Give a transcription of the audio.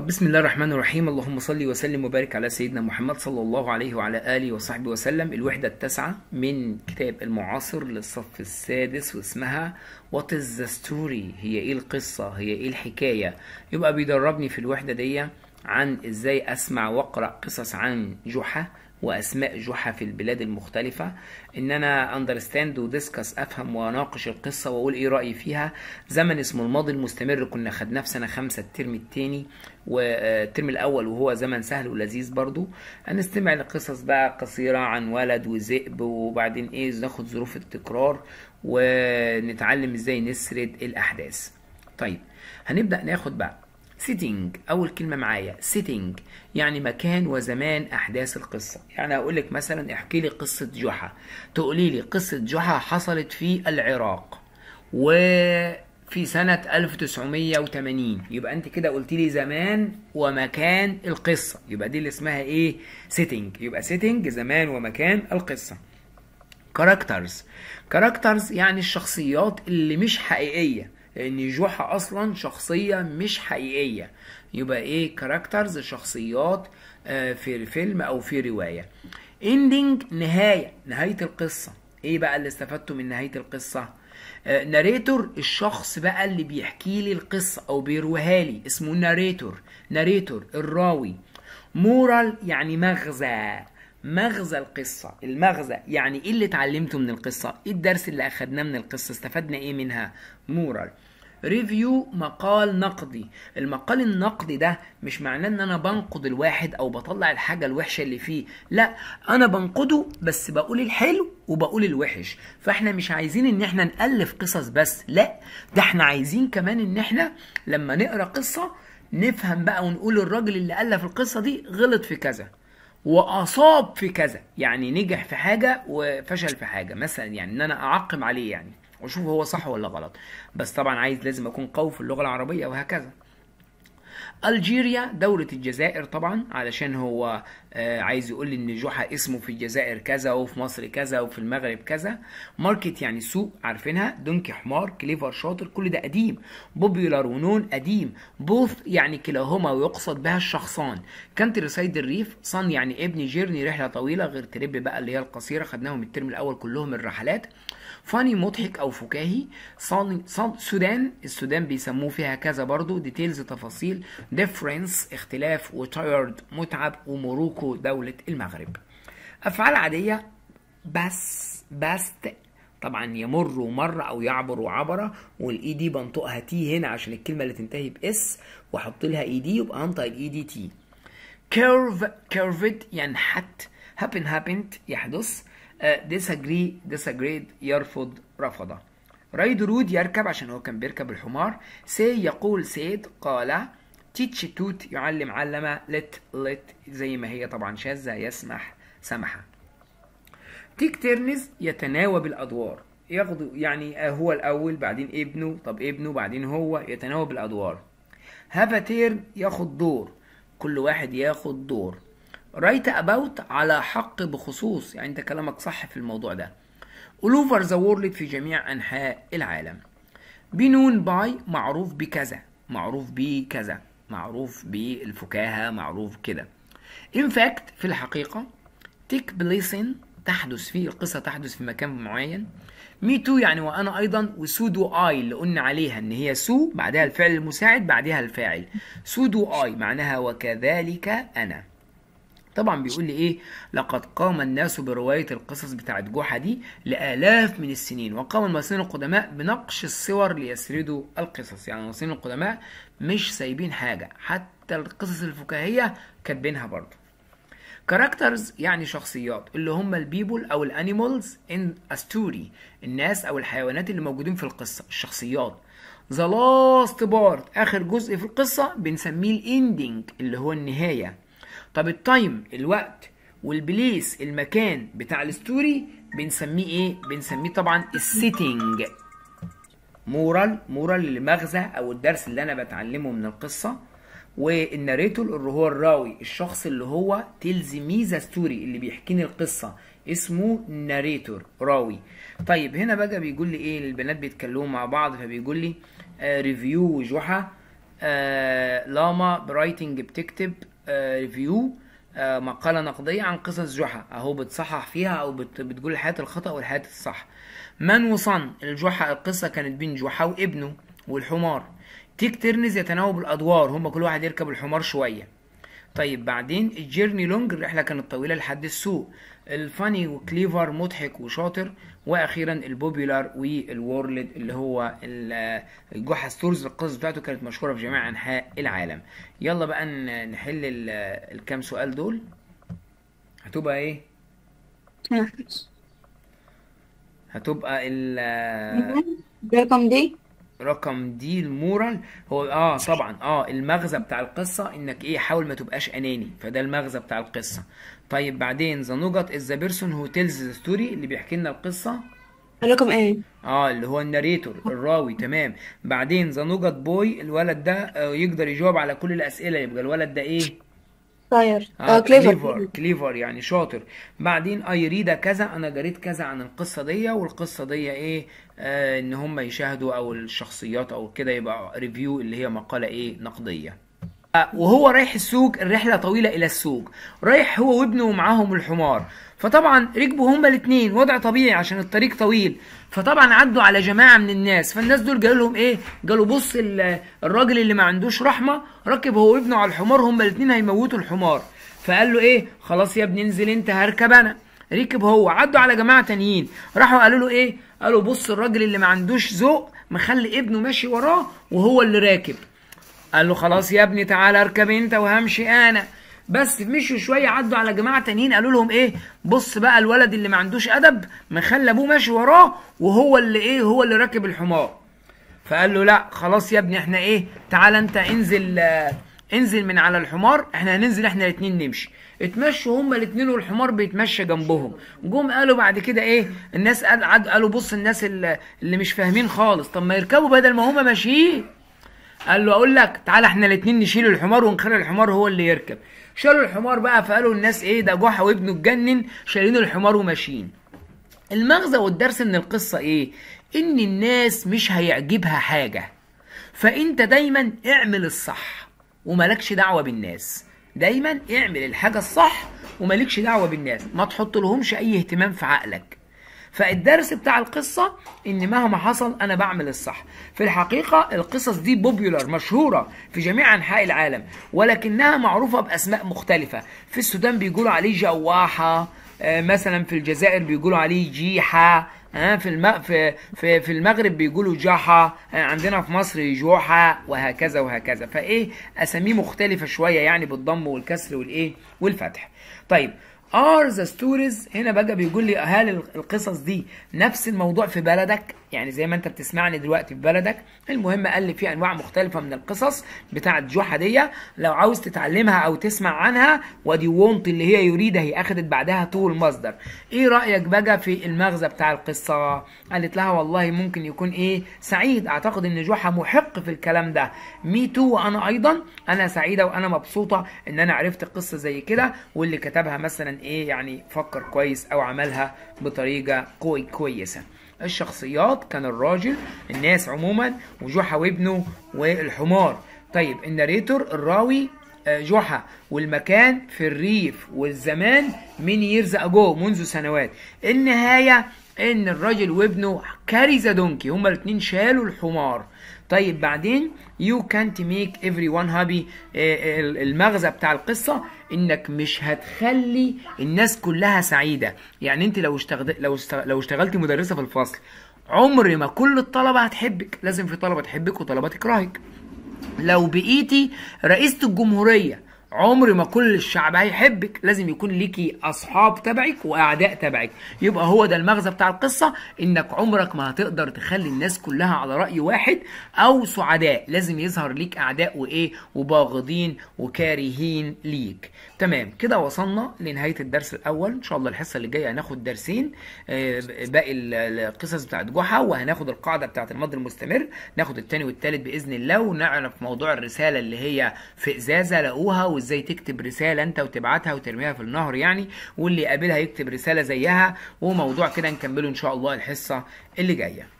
بسم الله الرحمن الرحيم اللهم صل وسلم وبارك على سيدنا محمد صلى الله عليه وعلى آله وصحبه وسلم الوحدة التاسعة من كتاب المعاصر للصف السادس واسمها وات از ذا ستوري هي ايه القصة هي ايه الحكاية يبقى بيدربني في الوحدة ديه عن ازاي اسمع واقرا قصص عن جحا واسماء جحا في البلاد المختلفه ان انا اندرستاند وديسكس افهم واناقش القصه واقول ايه رايي فيها زمن اسمه الماضي المستمر كنا خدناه في سنه خمسه الترم الثاني والترم آه، الاول وهو زمن سهل ولذيذ برضو هنستمع لقصص بقى قصيره عن ولد وذئب وبعدين ايه ناخد ظروف التكرار ونتعلم ازاي نسرد الاحداث طيب هنبدا ناخد بقى سيتنج أول كلمة معايا سيتنج يعني مكان وزمان أحداث القصة يعني أقول لك مثلا احكي لي قصة جحا تقولي لي قصة جحا حصلت في العراق و في سنة 1980 يبقى أنت كده قلت لي زمان ومكان القصة يبقى دي اللي اسمها إيه؟ سيتنج يبقى سيتنج زمان ومكان القصة كاركترز كاركترز يعني الشخصيات اللي مش حقيقية لان جحا اصلا شخصيه مش حقيقيه يبقى ايه كاركترز شخصيات آه، في فيلم او في روايه اندنج نهايه نهايه القصه ايه بقى اللي استفدته من نهايه القصه ناريتور آه، الشخص بقى اللي بيحكي لي القصه او بيرويها لي اسمه ناريتور ناريتور الراوي مورال يعني مغزى مغزى القصة المغزى يعني ايه اللي اتعلمته من القصة ايه الدرس اللي اخدناه من القصة استفدنا ايه منها مورال ريفيو مقال نقدي المقال النقدي ده مش معناه ان انا بنقد الواحد او بطلع الحاجة الوحشة اللي فيه لا انا بنقده بس بقول الحلو وبقول الوحش فاحنا مش عايزين ان احنا نألف قصص بس لا ده احنا عايزين كمان ان احنا لما نقرا قصة نفهم بقى ونقول الراجل اللي ألف القصة دي غلط في كذا واصاب في كذا يعني نجح في حاجه وفشل في حاجه مثلا يعني ان انا اعقم عليه يعني واشوف هو صح ولا غلط بس طبعا عايز لازم اكون قوي في اللغه العربيه وهكذا الجيريا دولة الجزائر طبعا علشان هو آه، عايز يقول لي ان جحا اسمه في الجزائر كذا وفي مصر كذا وفي المغرب كذا ماركت يعني سوق عارفينها دونكي حمار كليفر شاطر كل ده قديم بوبيولار ونون قديم بوث يعني كلاهما ويقصد بها الشخصان كانتري سايد الريف صن يعني ابني جيرني رحلة طويلة غير تريب بقى اللي هي القصيرة خدناهم الترم الاول كلهم الرحلات فاني مضحك او فكاهي صان... صان... سودان السودان بيسموه فيها كذا برضو ديتيلز تفاصيل ديفرنس اختلاف وتايرد متعب وموروكو دولة المغرب افعال عادية بس باست طبعا يمر ومر او يعبر وعبر والاي دي بنطقها تي هنا عشان الكلمه اللي تنتهي باس واحط لها اي دي يبقى انطق الاي دي تي كيرف كيرفد ينحت هابن هابنت يحدث آه، disagree disagreed يرفض رفض رايد رود يركب عشان هو كان بيركب الحمار سي يقول سيد قال تيتش توت يعلم علم لت لت زي ما هي طبعا شاذة يسمح سمح تيك تيرنز يتناوب الأدوار ياخد يعني آه، هو الأول بعدين ابنه طب ابنه بعدين هو يتناوب الأدوار هافا تيرن ياخد دور كل واحد ياخد دور رايت اباوت على حق بخصوص يعني انت كلامك صح في الموضوع ده all over the world في جميع انحاء العالم بنون باي معروف بكذا معروف بكذا معروف بالفكاهة معروف كده ان فاكت في الحقيقة تيك بليسن تحدث في القصة تحدث في مكان معين مي تو يعني وأنا أيضا وسودو آي اللي قلنا عليها إن هي سو بعدها الفعل المساعد بعدها الفاعل سودو آي معناها وكذلك أنا طبعا بيقول لي ايه لقد قام الناس بروايه القصص بتاعه جحا دي لالاف من السنين وقام المصريين القدماء بنقش الصور ليسردوا القصص يعني المصريين القدماء مش سايبين حاجه حتى القصص الفكاهيه كاتبينها برضه كاركترز يعني شخصيات اللي هم البيبول او الانيمالز ان ستوري الناس او الحيوانات اللي موجودين في القصه الشخصيات ذا لاست بارت اخر جزء في القصه بنسميه الاندنج اللي هو النهايه طب التايم الوقت والبليس المكان بتاع الستوري بنسميه ايه بنسميه طبعا السيتنج مورال مورال المغزى او الدرس اللي انا بتعلمه من القصه والناريتور اللي هو الراوي الشخص اللي هو تيلز ستوري اللي بيحكيني القصه اسمه ناريتور راوي طيب هنا بقى بيقول لي ايه البنات بيتكلموا مع بعض فبيقول لي ريفيو آه، جحا آه، لاما برايتنج بتكتب ريفيو آه، آه، مقالة نقدية عن قصص جحا أهو بتصحح فيها أو بتقول الحياه الخطأ والحياة الصح من وصن الجحا القصة كانت بين جحا وابنه والحمار تيك تيرنز يتناوب الأدوار هما كل واحد يركب الحمار شوية طيب بعدين الجيرني لونج الرحلة كانت طويلة لحد السوق الفاني وكليفر مضحك وشاطر واخيرا البوبيلار والورلد اللي هو الجحا ستورز القصص بتاعته كانت مشهورة في جميع انحاء العالم يلا بقى نحل الكام سؤال دول هتبقى ايه هتبقى ال رقم دي رقم دي المورال هو اه طبعا اه المغزى بتاع القصه انك ايه حاول ما تبقاش اناني فده المغزى بتاع القصه طيب بعدين ذا نوجت از ذا بيرسون هو تيلز ذا ستوري اللي بيحكي لنا القصه رقم ايه اه اللي هو الناريتور الراوي تمام بعدين ذا نوجت بوي الولد ده آه، يقدر يجاوب على كل الاسئله يبقى الولد ده ايه طاير آه, آه، كليفر كليفر يعني شاطر بعدين اي كذا انا قريت كذا عن القصه دي والقصه دي ايه آه ان هم يشاهدوا او الشخصيات او كده يبقى ريفيو اللي هي مقاله ايه نقديه آه، وهو رايح السوق الرحلة طويلة إلى السوق رايح هو وابنه ومعاهم الحمار فطبعا ركبوا هما الاثنين وضع طبيعي عشان الطريق طويل فطبعا عدوا على جماعه من الناس فالناس دول قالوا لهم ايه قالوا بص الراجل اللي ما عندوش رحمه ركب هو وابنه على الحمار هما الاثنين هيموتوا الحمار فقال له ايه خلاص يا ابني انزل انت هركب انا ركب هو عدوا على جماعه تانيين راحوا قالوا له ايه قالوا بص الراجل اللي ما عندوش ذوق مخلي ابنه ماشي وراه وهو اللي راكب قال له خلاص يا ابني تعالى اركب انت وهمشي انا بس مشوا شويه عدوا على جماعه تانيين قالوا لهم ايه بص بقى الولد اللي ما عندوش ادب مخلى ابوه ماشي وراه وهو اللي ايه هو اللي راكب الحمار فقال له لا خلاص يا ابني احنا ايه تعالى انت انزل انزل من على الحمار احنا هننزل احنا الاثنين نمشي اتمشوا هما الاثنين والحمار بيتمشى جنبهم جم قالوا بعد كده ايه الناس قال قالوا بص الناس اللي مش فاهمين خالص طب ما يركبوا بدل ما هما ماشيين قال له اقول لك تعالى احنا الاتنين نشيل الحمار ونخلي الحمار هو اللي يركب شالوا الحمار بقى فقالوا الناس ايه ده جحا وابنه اتجنن شايلين الحمار وماشيين المغزى والدرس من القصة ايه ان الناس مش هيعجبها حاجة فانت دايما اعمل الصح وملكش دعوة بالناس دايما اعمل الحاجة الصح وملكش دعوة بالناس ما تحط لهمش اي اهتمام في عقلك فالدرس بتاع القصه ان مهما حصل انا بعمل الصح في الحقيقه القصص دي بوبيولار مشهوره في جميع انحاء العالم ولكنها معروفه باسماء مختلفه في السودان بيقولوا عليه جواحه آه، مثلا في الجزائر بيقولوا عليه جيحه آه، في الم... في في في المغرب بيقولوا جحا آه، عندنا في مصر جوحا وهكذا وهكذا فايه اساميه مختلفه شويه يعني بالضم والكسر والايه والفتح طيب are the stories هنا بقى بيقول لي هل القصص دي نفس الموضوع في بلدك يعني زي ما انت بتسمعني دلوقتي في بلدك المهم لي في انواع مختلفه من القصص بتاعه جحا ديه لو عاوز تتعلمها او تسمع عنها ودي وونت اللي هي يريدها هي اخذت بعدها طول المصدر ايه رايك بقى في المغزى بتاع القصه قالت لها والله ممكن يكون ايه سعيد اعتقد ان جحا محق في الكلام ده مي تو وانا ايضا انا سعيده وانا مبسوطه ان انا عرفت قصه زي كده واللي كتبها مثلا ايه يعني فكر كويس او عملها بطريقه كوي كويسه الشخصيات كان الراجل الناس عموما وجحا وابنه والحمار طيب الناريتور الراوي آه، جحا والمكان في الريف والزمان من يرز اجو منذ سنوات النهايه ان الراجل وابنه كاريزا دونكي هما الاثنين شالوا الحمار طيب بعدين يو كانت ميك ايفري وان هابي المغزى بتاع القصه انك مش هتخلي الناس كلها سعيده يعني انت لو اشتغل لو لو اشتغلتي مدرسه في الفصل عمر ما كل الطلبه هتحبك لازم في طلبه تحبك وطلبه تكرهك لو بقيتي رئيسة الجمهورية عمر ما كل الشعب هيحبك لازم يكون ليكي اصحاب تبعك واعداء تبعك يبقى هو ده المغزى بتاع القصه انك عمرك ما هتقدر تخلي الناس كلها على راي واحد او سعداء لازم يظهر ليك اعداء وايه وباغضين وكارهين ليك تمام كده وصلنا لنهايه الدرس الاول ان شاء الله الحصه اللي جايه هناخد درسين آه، باقي القصص بتاعت جحا وهناخد القاعده بتاعت المد المستمر ناخد الثاني والثالث باذن الله ونعرف موضوع الرساله اللي هي في ازازه لقوها ازاي تكتب رساله انت وتبعتها وترميها في النهر يعني واللي يقابلها يكتب رساله زيها وموضوع كده نكمله ان شاء الله الحصه اللي جايه